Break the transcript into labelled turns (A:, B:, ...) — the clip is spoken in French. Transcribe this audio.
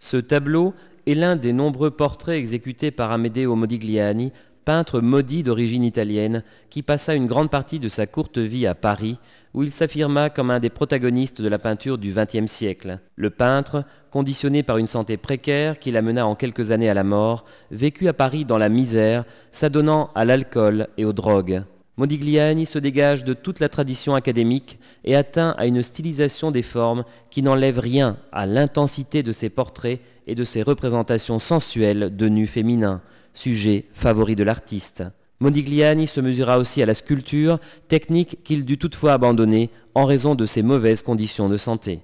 A: Ce tableau est l'un des nombreux portraits exécutés par Amedeo Modigliani, peintre maudit d'origine italienne, qui passa une grande partie de sa courte vie à Paris, où il s'affirma comme un des protagonistes de la peinture du XXe siècle. Le peintre, conditionné par une santé précaire qui l'amena en quelques années à la mort, vécut à Paris dans la misère, s'adonnant à l'alcool et aux drogues. Modigliani se dégage de toute la tradition académique et atteint à une stylisation des formes qui n'enlève rien à l'intensité de ses portraits et de ses représentations sensuelles de nus féminins, sujet favori de l'artiste. Modigliani se mesura aussi à la sculpture, technique qu'il dut toutefois abandonner en raison de ses mauvaises conditions de santé.